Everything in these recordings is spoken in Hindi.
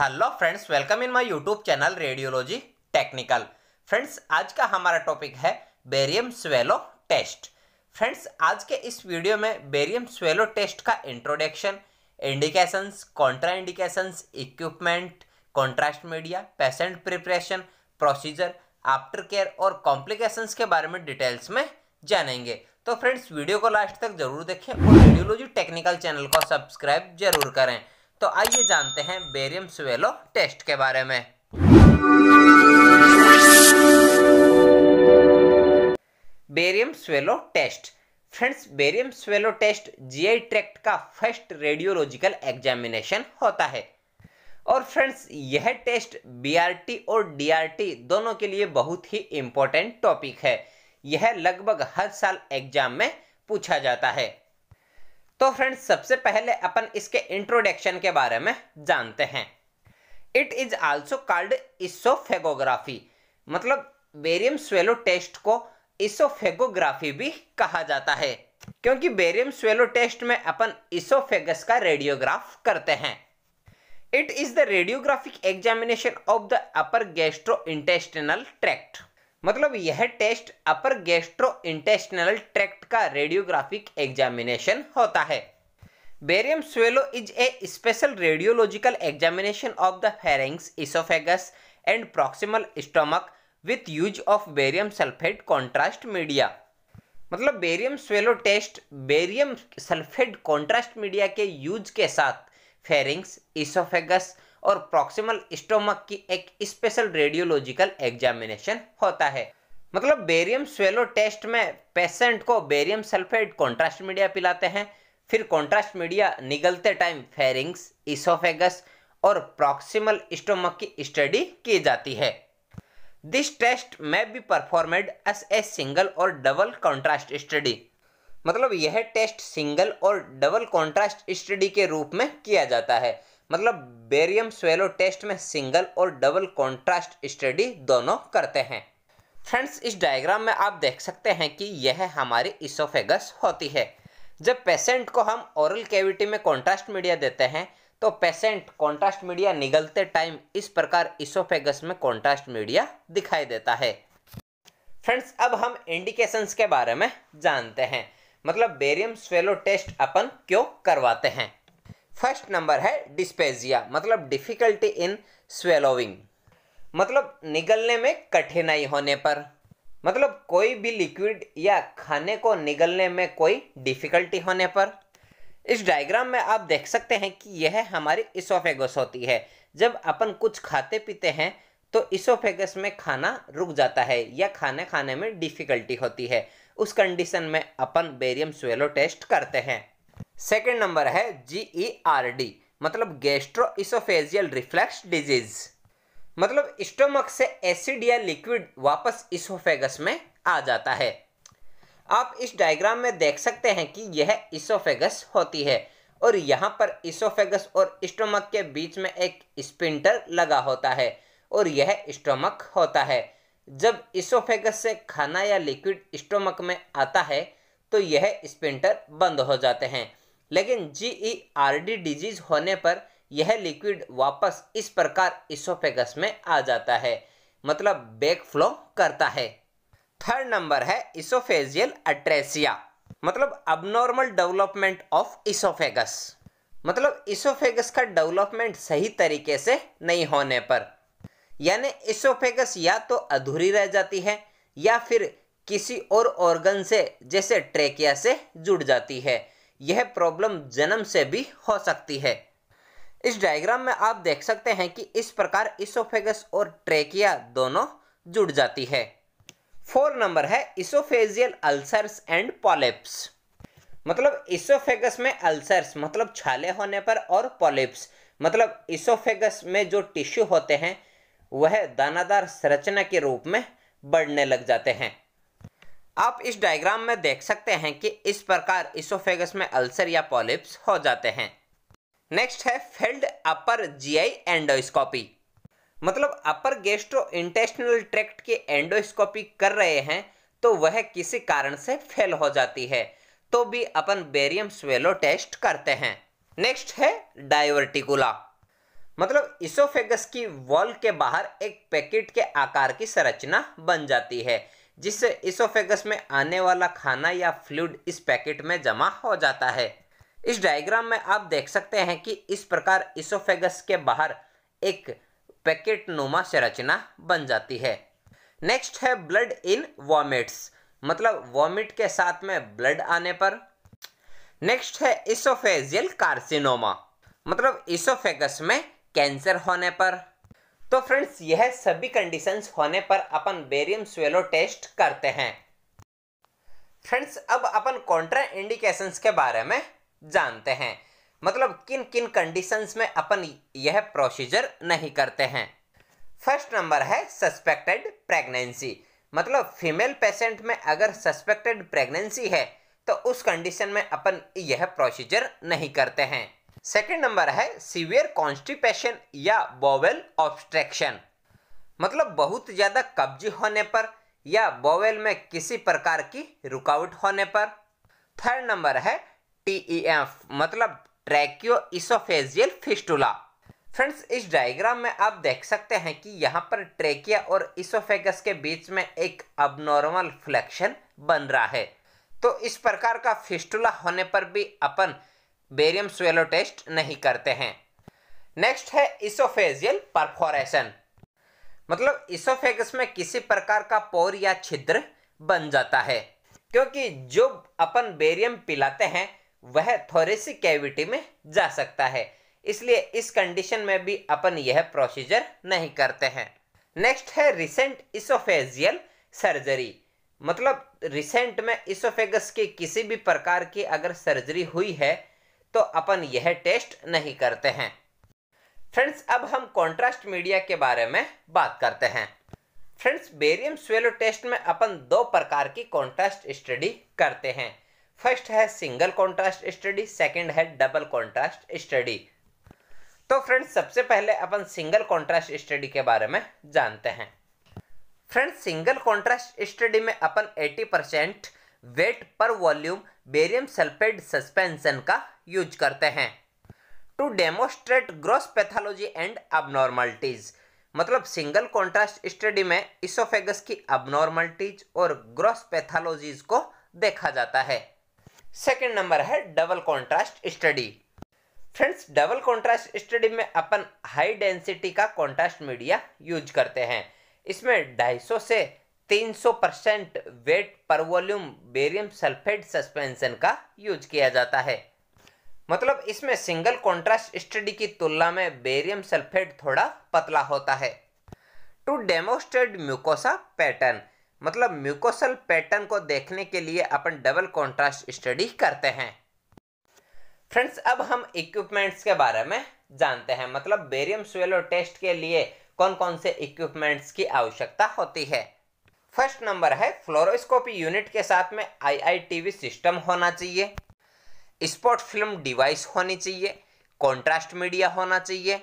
hello friends welcome in my YouTube channel radiology technical friends आज का हमारा टॉपिक है बेरियम स्वेलो टेस्ट फ्रेंड्स आज के इस वीडियो में बेरियम स्वेलो टेस्ट का introduction indications contraindications equipment contrast media patient preparation procedure after care और कॉम्प्लिकेशंस के बारे में डिटेल्स में जानेंगे तो फ्रेंड्स वीडियो को लास्ट तक जरूर देखें और रेडियोलॉजी टेक्निकल चैनल को सब्सक्राइब जरूर करें तो आइए जानते हैं बेरियम स्वेलो टेस्ट के बारे में barium swallow test friends barium swallow test GI tract का फर्स्ट रेडियोलॉजिकल एग्जामिनेशन होता है और फ्रेंड्स यह टेस्ट बीआरटी और डीआरटी दोनों के लिए बहुत ही इंपॉर्टेंट टॉपिक है यह लगभग हर साल एग्जाम में पूछा जाता है तो फ्रेंड्स सबसे पहले अपन इसके इंट्रोडक्शन के बारे में जानते हैं it is also called oesophagography मतलब बेरियम स्वेलो टेस्ट को इसोफेगोग्राफी भी कहा जाता है क्योंकि बेरियम स्वेलो टेस्ट में अपन इसोफेगस का रेडियोग्राफ करते हैं it is the radiographic examination of the upper gastrointestinal tract मतलब यह test upper gastrointestinal tract का रेडियोग्राफिक एग्जामिनेशन होता है barium swallow is a special radiological examination of the pharynx oesophagus and proximal stomach with use of barium sulphate contrast media मतलब barium swallow test barium sulphate contrast media के यूज के साथ फेरिंग्स इसोफेगस और प्रॉक्सिमल स्टोमक की एक स्पेशल रेडियोलॉजिकल एग्जामिनेशन होता है मतलब बेरियम स्वेलो टेस्ट में पेशेंट को बेरियम सल्फेट कॉन्ट्रास्ट मीडिया पिलाते हैं फिर कॉन्ट्रास्ट मीडिया निगलते टाइम फेरिंग्स इसोफेगस और प्रॉक्सिमल स्टोमक की स्टडी की जाती है दिस टेस्ट में be performed as a single और डबल कॉन्ट्रास्ट स्टडी मतलब यह टेस्ट सिंगल और डबल कॉन्ट्रास्ट स्टडी के रूप में किया जाता है मतलब बेरियम स्वेलो टेस्ट में सिंगल और डबल कॉन्ट्रास्ट स्टडी दोनों करते हैं फ्रेंड्स इस डायग्राम में आप देख सकते हैं कि यह हमारी इसोफेगस होती है जब पेशेंट को हम ओरल कैविटी में कॉन्ट्रास्ट मीडिया देते हैं तो पेशेंट कॉन्ट्रास्ट मीडिया निगलते टाइम इस प्रकार इसोफेगस में कॉन्ट्रास्ट मीडिया दिखाई देता है फ्रेंड्स अब हम इंडिकेशंस के बारे में जानते हैं मतलब बेरियम स्वेलो टेस्ट अपन क्यों करवाते हैं फर्स्ट नंबर है डिस्पेजिया मतलब डिफ़िकल्टी इन स्वेलोविंग मतलब निगलने में कठिनाई होने पर मतलब कोई भी लिक्विड या खाने को निगलने में कोई डिफ़िकल्टी होने पर इस डायग्राम में आप देख सकते हैं कि यह हमारी इसोफेगस होती है जब अपन कुछ खाते पीते हैं तो इसोफेगस में खाना रुक जाता है या खाने खाने में डिफ़िकल्टी होती है उस कंडीशन में अपन बेरियम स्वेलो टेस्ट करते हैं सेकेंड नंबर है जी ई आर डी मतलब गैस्ट्रो इसोफेजियल रिफ्लैक्स डिजीज मतलब स्टोमक से एसिड या लिक्विड वापस इसोफेगस में आ जाता है आप इस डायग्राम में देख सकते हैं कि यह इसोफेगस होती है और यहाँ पर इसोफेगस और स्टोमक के बीच में एक स्पिंटर लगा होता है और यह स्टोमक होता है जब इसोफेगस से खाना या लिक्विड स्टोमक में आता है तो यह स्पिंटर बंद हो जाते हैं लेकिन G E R D disease होने पर यह लिक्विड वापस इस प्रकार इसोफेगस में आ जाता है मतलब बैक फ्लो करता है थर्ड नंबर है इसोफेजियल अट्रेसिया मतलब अबनॉर्मल डेवलपमेंट ऑफ इसोफेगस मतलब इसोफेगस का डेवलपमेंट सही तरीके से नहीं होने पर यानी इसोफेगस या तो अधूरी रह जाती है या फिर किसी और ऑर्गन से जैसे ट्रेकिया से जुड़ जाती है यह प्रॉब्लम जन्म से भी हो सकती है इस डायग्राम में आप देख सकते हैं कि इस प्रकार इसोफेगस और ट्रेकिया दोनों जुड़ जाती है फोर नंबर है इसोफेजियल अल्सर्स एंड पॉलिप्स मतलब इसोफेगस में अल्सर्स मतलब छाले होने पर और पॉलिप्स मतलब इसोफेगस में जो टिश्यू होते हैं वह दानादार संरचना के रूप में बढ़ने लग जाते हैं आप इस डायग्राम में देख सकते हैं कि इस प्रकार इसोफेगस में अल्सर या पॉलिप्स हो जाते हैं नेक्स्ट है फेल्ड अपर जीआई एंडोस्कोपी मतलब अपर गेस्ट्रो इंटेस्टिनल ट्रैक्ट की एंडोस्कोपी कर रहे हैं तो वह किसी कारण से फेल हो जाती है तो भी अपन बेरियम स्वेलो टेस्ट करते हैं नेक्स्ट है डायवर्टिकुला मतलब इसोफेगस की वॉल के बाहर एक पैकेट के आकार की संरचना बन जाती है जिससे इसोफेगस में आने वाला खाना या फ्लूड इस पैकेट में जमा हो जाता है इस डायग्राम में आप देख सकते हैं कि इस प्रकार इसोफेगस के बाहर एक पैकेट नुमा संरचना बन जाती है नेक्स्ट है ब्लड इन वॉमिट्स मतलब वॉमिट के साथ में ब्लड आने पर नेक्स्ट है इसोफेजियल कार्सिनोमा मतलब इसोफेगस में कैंसर होने पर तो फ्रेंड्स यह सभी कंडीशंस होने पर अपन बेरियम स्वेलो टेस्ट करते हैं फ्रेंड्स अब अपन कॉन्ट्रा इंडिकेशंस के बारे में जानते हैं मतलब किन किन कंडीशंस में अपन यह प्रोसीजर नहीं करते हैं फर्स्ट नंबर है सस्पेक्टेड प्रेगनेंसी मतलब फीमेल पेशेंट में अगर सस्पेक्टेड प्रेगनेंसी है तो उस कंडीशन में अपन यह प्रोसीजर नहीं करते हैं सेकेंड नंबर है सीवियर कॉन्स्टिपेशन या बॉवेल ऑब्स्ट्रेक्शन मतलब बहुत ज़्यादा कब्ज होने पर या बॉवेल में किसी प्रकार की रुकावट होने पर थर्ड नंबर है टीईएफ e मतलब ट्रैक्यो इसोफेजियल फिस्टुला फ्रेंड्स इस डायग्राम में आप देख सकते हैं कि यहाँ पर ट्रेकिया और इसोफेगस के बीच में एक अबनॉर्मल फ्लेक्शन बन रहा है तो इस प्रकार का फिस्टुला होने पर भी अपन बेरियम स्वेलो टेस्ट नहीं करते हैं नेक्स्ट है इसोफेजियल परफोरेशन मतलब इसोफेगस में किसी प्रकार का पोर या छिद्र बन जाता है क्योंकि जो अपन बेरियम पिलाते हैं वह थोरेसी कैविटी में जा सकता है इसलिए इस कंडीशन में भी अपन यह प्रोसीजर नहीं करते हैं नेक्स्ट है रिसेंट इसोफेजियल सर्जरी मतलब रिसेंट में इसोफेगस की किसी भी प्रकार की अगर सर्जरी हुई है तो अपन यह टेस्ट नहीं करते हैं फ्रेंड्स अब हम कॉन्ट्रास्ट मीडिया के बारे में बात करते हैं फ्रेंड्स बेरियम स्वेलो टेस्ट में अपन दो प्रकार की कॉन्ट्रास्ट स्टडी करते हैं फर्स्ट है सिंगल कॉन्ट्रास्ट स्टडी सेकंड है डबल कॉन्ट्रास्ट स्टडी तो फ्रेंड्स सबसे पहले अपन सिंगल कॉन्ट्रास्ट स्टडी के बारे में जानते हैं फ्रेंड्स सिंगल कॉन्ट्रास्ट स्टडी में अपन 80 percent weight per volume barium sulphate suspension का यूज करते हैं to demonstrate gross pathology and abnormalities मतलब सिंगल कॉन्ट्रास्ट स्टडी में इसोफेगस की अबनॉर्मलिटीज और ग्रॉस पैथोलॉजीज को देखा जाता है सेकेंड नंबर है double contrast study friends double contrast study में अपन हाई डेंसिटी का कॉन्ट्रास्ट मीडिया यूज करते हैं इसमें 250 से 300 percent weight per volume barium sulphate suspension का यूज किया जाता है मतलब इसमें सिंगल कॉन्ट्रास्ट स्टडी की तुलना में बेरियम सल्फेट थोड़ा पतला होता है टू डेमोस्ट्रेट म्यूकोसा पैटर्न मतलब म्यूकोसल पैटर्न को देखने के लिए अपन डबल कॉन्ट्रास्ट स्टडी करते हैं फ्रेंड्स अब हम इक्विपमेंट्स के बारे में जानते हैं मतलब बेरियम स्वेलो टेस्ट के लिए कौन कौन से इक्विपमेंट्स की आवश्यकता होती है फर्स्ट नंबर है फ्लोरोस्कोपी यूनिट के साथ में आईआईटीवी सिस्टम होना चाहिए स्पॉट फिल्म डिवाइस होनी चाहिए कॉन्ट्रास्ट मीडिया होना चाहिए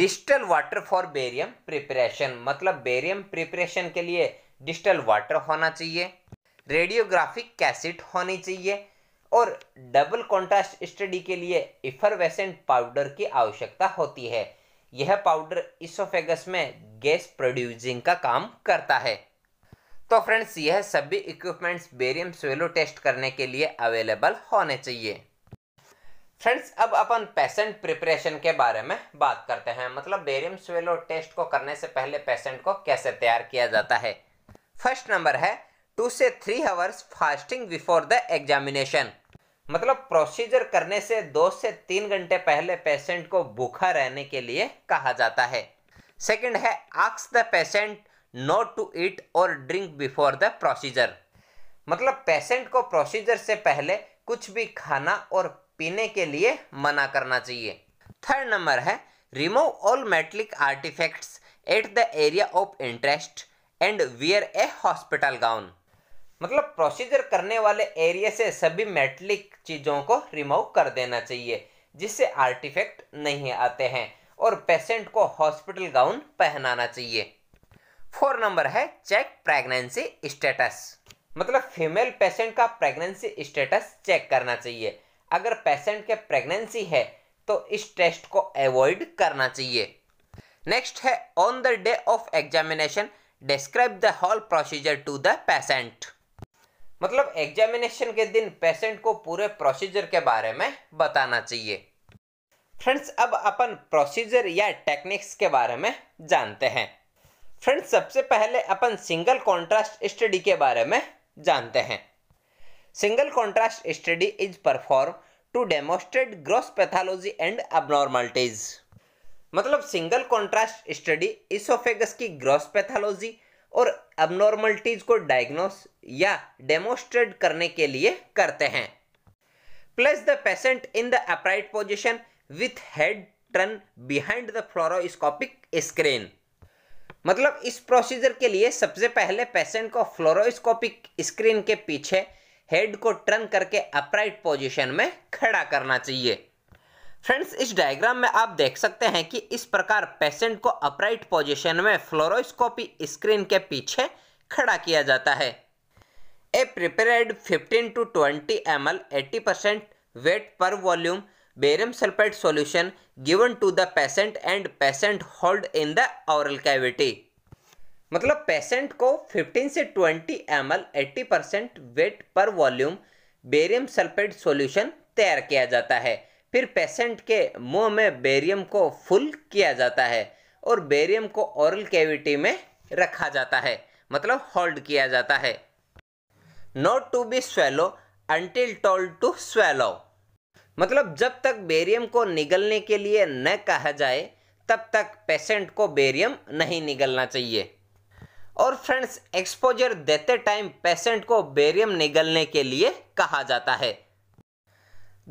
digital water for barium preparation मतलब बेरियम प्रिपरेशन के लिए डिजिटल वाटर होना चाहिए रेडियोग्राफिक कैसेट होनी चाहिए और डबल कॉन्ट्रास्ट स्टडी के लिए इफरवेसेंट पाउडर की आवश्यकता होती है यह पाउडर इसोफेगस में गैस प्रोड्यूसिंग का काम करता है तो फ्रेंड्स यह सभी इक्विपमेंट्स बेरियम स्वेलो टेस्ट करने के लिए अवेलेबल होने चाहिए फ्रेंड्स अब अपन पेशेंट प्रिपरेशन के बारे में बात करते हैं मतलब बेरियम स्वेलो टेस्ट को करने से पहले पेशेंट को कैसे तैयार किया जाता है फर्स्ट नंबर है टू से three hours fasting before the examination मतलब प्रोसीजर करने से दो से तीन घंटे पहले पेशेंट को भूखा रहने के लिए कहा जाता है सेकंड है asks the patient not to eat और ड्रिंक बिफोर द प्रोसीजर मतलब पेशेंट को प्रोसीजर से पहले कुछ भी खाना और पीने के लिए मना करना चाहिए थर्ड नंबर है remove all metallic artifacts at the area of interest and wear a hospital gown मतलब प्रोसीजर करने वाले एरिया से सभी मेटलिक चीज़ों को रिमूव कर देना चाहिए जिससे आर्टिफैक्ट नहीं आते हैं और पेशेंट को हॉस्पिटल गाउन पहनाना चाहिए फोर नंबर है चेक प्रेगनेंसी स्टेटस मतलब फीमेल पेशेंट का प्रेगनेंसी स्टेटस चेक करना चाहिए अगर पेशेंट के प्रेगनेंसी है तो इस टेस्ट को अवॉइड करना चाहिए नेक्स्ट है on the day of examination describe the whole procedure to the patient मतलब एग्जामिनेशन के दिन पेशेंट को पूरे प्रोसीजर के बारे में बताना चाहिए फ्रेंड्स अब अपन प्रोसीजर या टेक्निक्स के बारे में जानते हैं फ्रेंड्स सबसे पहले अपन सिंगल कॉन्ट्रास्ट स्टडी के बारे में जानते हैं single contrast study is perform to demonstrate gross pathology and abnormalities मतलब सिंगल कॉन्ट्रास्ट स्टडी इसोफेगस की ग्रॉस पैथोलॉजी और अबनॉर्मलिटीज को डायग्नोस या डेमोस्ट्रेट करने के लिए करते हैं place the patient in the upright position with head turn behind the fluoroscopic screen मतलब इस प्रोसीजर के लिए सबसे पहले पेशेंट को फ्लोरोस्कोपिक स्क्रीन के पीछे हेड को टर्न करके अपराइट पोजीशन में खड़ा करना चाहिए फ्रेंड्स इस डायग्राम में आप देख सकते हैं कि इस प्रकार पेशेंट को अपराइट पोजीशन में फ्लोरोस्कोपी स्क्रीन के पीछे खड़ा किया जाता है a prepared 15 to 20 M L eighty percent weight per volume barium sulfate solution given to the patient and patient hold in the oral cavity मतलब पेशेंट को 15 से 20 M L percent weight per volume barium sulfate solution तैयार किया जाता है फिर पेशेंट के मुंह में बेरियम को फुल किया जाता है और बेरियम को ओरल कैविटी में रखा जाता है मतलब होल्ड किया जाता है not to be swallow until told to swallow मतलब जब तक बेरियम को निगलने के लिए न कहा जाए तब तक पेशेंट को बेरियम नहीं निगलना चाहिए और फ्रेंड्स एक्सपोजर देते टाइम पेशेंट को बेरियम निगलने के लिए कहा जाता है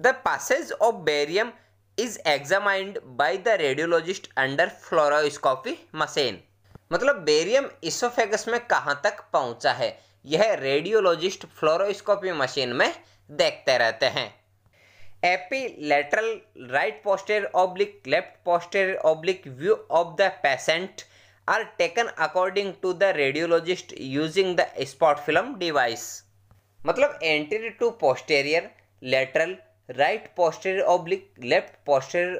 the passage of barium is examined by the radiologist under fluoroscopy machine मतलब बेरियम इसोफेगस में कहाँ तक पहुँचा है यह रेडियोलॉजिस्ट फ्लोरोस्कोपी मशीन में देखते रहते हैं AP lateral right posterior oblique left posterior oblique view of the patient are taken according to the radiologist using the spot film device मतलब anterior to posterior lateral right posterior oblique left posterior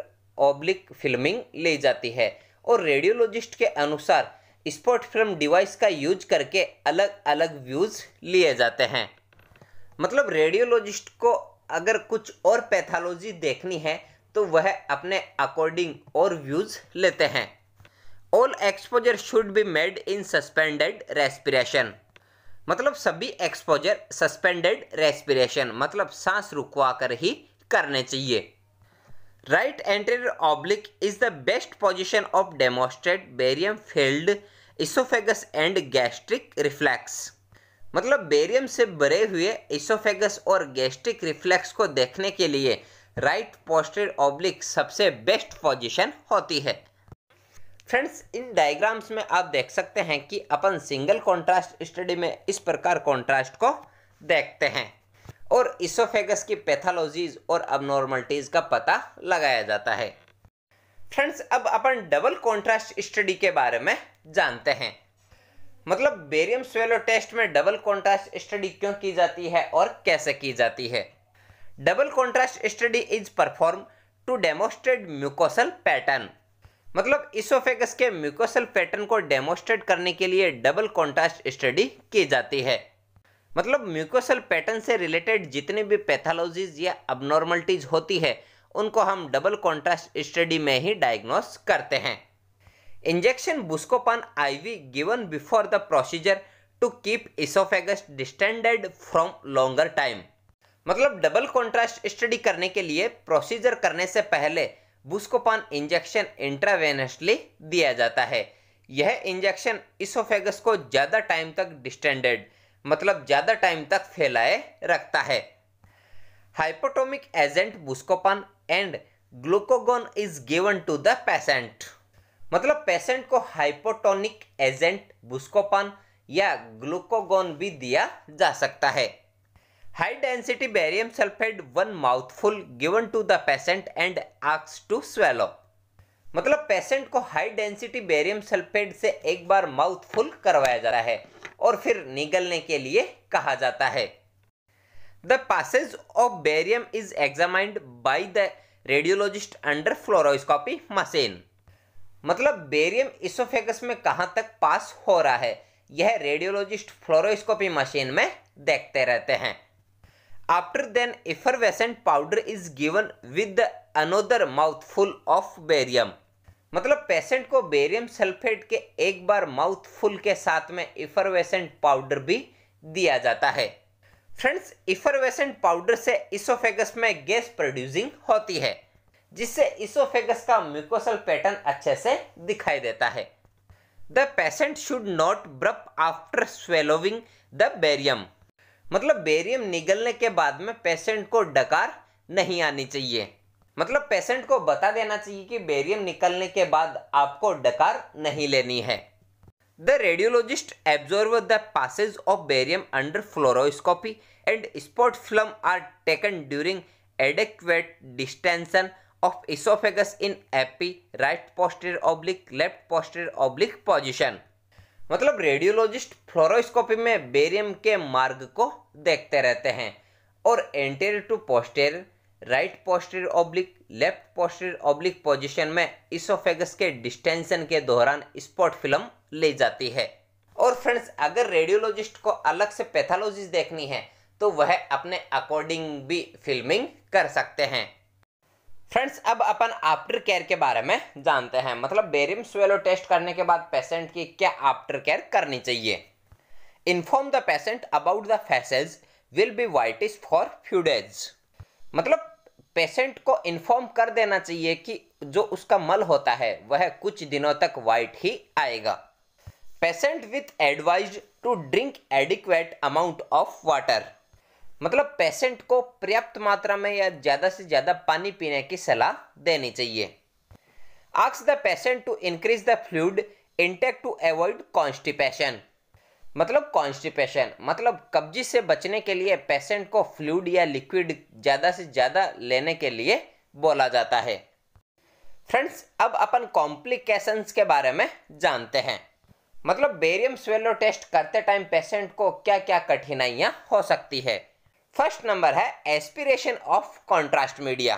oblique filming ले जाती है और रेडियोलॉजिस्ट के अनुसार स्पॉट फिल्म डिवाइस का यूज करके अलग अलग व्यूज लिए जाते हैं मतलब रेडियोलॉजिस्ट को अगर कुछ और पैथोलॉजी देखनी है तो वह अपने अकॉर्डिंग और व्यूज लेते हैं all exposure should be made in suspended respiration मतलब सभी एक्सपोजर सस्पेंडेड रेस्पिरेशन मतलब सांस रुकवा कर ही करने चाहिए right anterior oblique is the best position of demonstrate barium filled esophagus and gastric reflux मतलब बेरियम से भरे हुए इसोफेगस और गैस्ट्रिक रिफ्लेक्स को देखने के लिए राइट पोस्टर ऑब्लिक सबसे बेस्ट पोजीशन होती है फ्रेंड्स इन डायग्राम्स में आप देख सकते हैं कि अपन सिंगल कॉन्ट्रास्ट स्टडी में इस प्रकार कॉन्ट्रास्ट को देखते हैं और इसोफेगस की पैथोलॉजीज और अबनॉर्मलिटीज़ का पता लगाया जाता है फ्रेंड्स अब अपन डबल कॉन्ट्रास्ट स्टडी के बारे में जानते हैं मतलब बेरियम स्वेलो टेस्ट में डबल कॉन्ट्रास्ट स्टडी क्यों की जाती है और कैसे की जाती है double contrast study is perform to demonstrate mucosal pattern मतलब इसोफेगस के म्यूकोसल पैटर्न को डेमोस्ट्रेट करने के लिए डबल कॉन्ट्रास्ट स्टडी की जाती है मतलब म्यूकोसल पैटर्न से रिलेटेड जितनी भी पैथोलॉजीज या अबनॉर्मलिटीज होती है उनको हम डबल कॉन्ट्रास्ट स्टडी में ही डायग्नोस करते हैं injection Buscopan IV given before the procedure to keep esophagus distended from longer time मतलब डबल कॉन्ट्रास्ट स्टडी करने के लिए प्रोसीजर करने से पहले बुस्कोपान इंजेक्शन इंट्रावेनसली दिया जाता है यह इंजेक्शन इसोफेगस को ज़्यादा टाइम तक डिस्टेंडेड मतलब ज़्यादा टाइम तक फैलाए रखता है hypotonic agent Buscopan and glucagon is given to the patient मतलब पेशेंट को हाइपोटोनिक एजेंट बुस्कोपान या ग्लूकोगोन भी दिया जा सकता है high density barium sulfate one mouthful given to the patient and asks to swallow मतलब पेशेंट को हाई डेंसिटी बेरियम सल्फेट से एक बार माउथफुल करवाया करवाया जाता है और फिर निगलने के लिए कहा जाता है the passage of barium is examined by the radiologist under fluoroscopy machine मतलब बेरियम इसोफेगस में कहाँ तक पास हो रहा है यह रेडियोलॉजिस्ट फ्लोरोस्कोपी मशीन में देखते रहते हैं after then effervescent powder is given with another mouthful of barium मतलब पेशेंट को बेरियम सल्फेट के एक बार माउथफुल के साथ में इफरवेसेंट पाउडर भी दिया जाता है फ्रेंड्स इफरवेसेंट पाउडर से इसोफेगस में गैस प्रोड्यूसिंग होती है जिससे इसोफेगस का म्यूकोसल पैटर्न अच्छे से दिखाई देता है the patient should not burp after swallowing the barium मतलब बेरियम निगलने के बाद में पेशेंट को डकार नहीं आनी चाहिए मतलब पेशेंट को बता देना चाहिए कि बेरियम निकलने के बाद आपको डकार नहीं लेनी है the radiologist observe the passage of barium under fluoroscopy and spot film are taken during adequate distension of esophagus in epi right posterior oblique left posterior oblique position मतलब रेडियोलॉजिस्ट फ्लोरोस्कोपी में बेरियम के मार्ग को देखते रहते हैं और anterior to posterior right posterior oblique left posterior oblique position में इसोफेगस के डिस्टेंशन के दौरान स्पॉट फिल्म ले जाती है और फ्रेंड्स अगर रेडियोलॉजिस्ट को अलग से पैथोलॉजी देखनी है तो वह अपने अकॉर्डिंग भी फिल्मिंग कर सकते हैं फ्रेंड्स अब अपन आफ्टर केयर के बारे में जानते हैं मतलब बेरिम स्वेलो टेस्ट करने के बाद पेशेंट की क्या आफ्टर केयर करनी चाहिए inform the patient about the faeces will be whitish for few days मतलब पेशेंट को इन्फॉर्म कर देना चाहिए कि जो उसका मल होता है वह कुछ दिनों तक वाइट ही आएगा patient with advise to drink adequate amount of water मतलब पेशेंट को पर्याप्त मात्रा में या ज़्यादा से ज़्यादा पानी पीने की सलाह देनी चाहिए asks the patient to increase the fluid intake to avoid constipation मतलब कॉन्स्टिपेशन मतलब कब्जी से बचने के लिए पेशेंट को फ्लूड या लिक्विड ज़्यादा से ज़्यादा लेने के लिए बोला जाता है फ्रेंड्स अब अपन कॉम्प्लिकेशंस के बारे में जानते हैं मतलब बेरियम स्वेलो टेस्ट करते टाइम पेशेंट को क्या क्या कठिनाइयाँ हो सकती है फर्स्ट नंबर है एस्पिरेशन ऑफ कॉन्ट्रास्ट मीडिया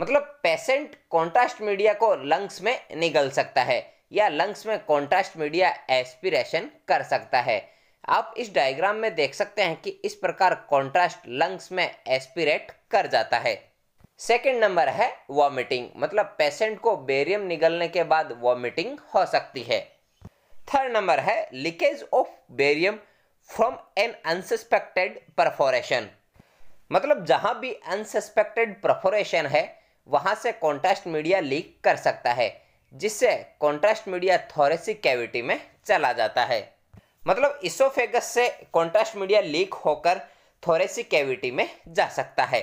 मतलब पेशेंट कॉन्ट्रास्ट मीडिया को लंग्स में निगल सकता है या लंग्स में कॉन्ट्रास्ट मीडिया एस्पिरेशन कर सकता है आप इस डायग्राम में देख सकते हैं कि इस प्रकार कॉन्ट्रास्ट लंग्स में एस्पिरेट कर जाता है सेकेंड नंबर है वॉमिटिंग मतलब पेशेंट को बेरियम निगलने के बाद वॉमिटिंग हो सकती है थर्ड नंबर है leakage of barium from an unsuspected perforation मतलब जहां भी अनसस्पेक्टेड प्रफोरेशन है वहां से कॉन्ट्रास्ट मीडिया लीक कर सकता है जिससे कॉन्ट्रास्ट मीडिया थोरेसिक कैविटी में चला जाता है मतलब इसोफेगस से कॉन्ट्रास्ट मीडिया लीक होकर थोरेसिक कैविटी में जा सकता है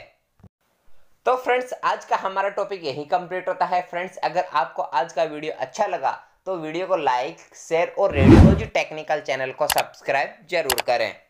तो फ्रेंड्स आज का हमारा टॉपिक यही कंप्लीट होता है फ्रेंड्स अगर आपको आज का वीडियो अच्छा लगा तो वीडियो को लाइक शेयर और रेडियोलॉजी टेक्निकल चैनल को सब्सक्राइब जरूर करें